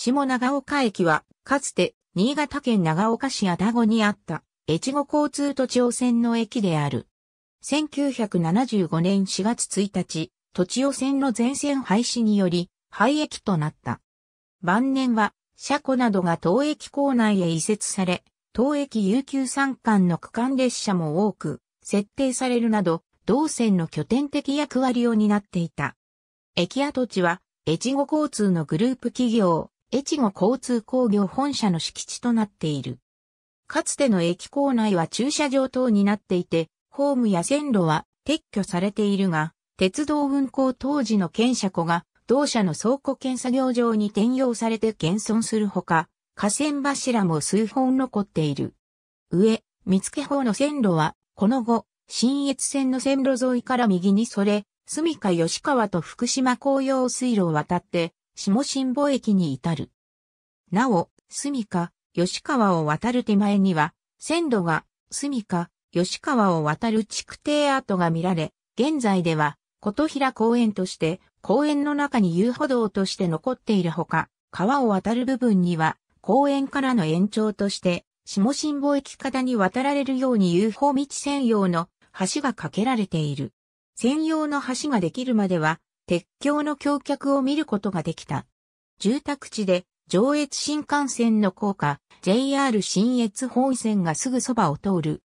下長岡駅は、かつて、新潟県長岡市たごにあった、越後交通都庁線の駅である。1975年4月1日、都庁線の全線廃止により、廃駅となった。晩年は、車庫などが当駅構内へ移設され、当駅有給三間の区間列車も多く、設定されるなど、同線の拠点的役割を担っていた。駅跡地は、越後交通のグループ企業、越後交通工業本社の敷地となっている。かつての駅構内は駐車場等になっていて、ホームや線路は撤去されているが、鉄道運行当時の検車庫が同社の倉庫検査業場に転用されて現存するほか、河川柱も数本残っている。上、見附方の線路は、この後、新越線の線路沿いから右にそれ、住処吉川と福島紅葉水路を渡って、下新保駅に至る。なお、住か、吉川を渡る手前には、線路が、住か、吉川を渡る築堤跡が見られ、現在では、琴平公園として、公園の中に遊歩道として残っているほか、川を渡る部分には、公園からの延長として、下新保駅方に渡られるように遊歩道専用の橋が架けられている。専用の橋ができるまでは、鉄橋の橋脚を見ることができた。住宅地で上越新幹線の高架 JR 新越本線がすぐそばを通る。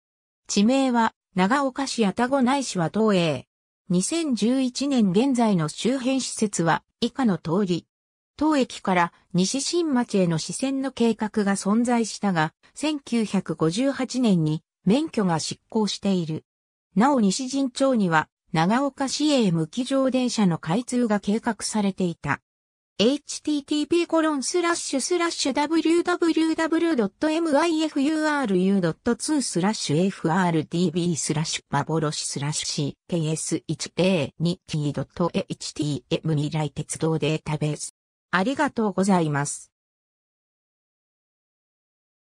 地名は長岡市田子内市は東映。2011年現在の周辺施設は以下の通り。当駅から西新町への支線の計画が存在したが、1958年に免許が失効している。なお西陣町には長岡市営無機乗電車の開通が計画されていた。http コロンスラッシュスラッシュ www.mifuru.2 スラッシュ f r d b スラッシュ幻スラッシュ ks102t.htm 未来鉄道データベース。ありがとうございます。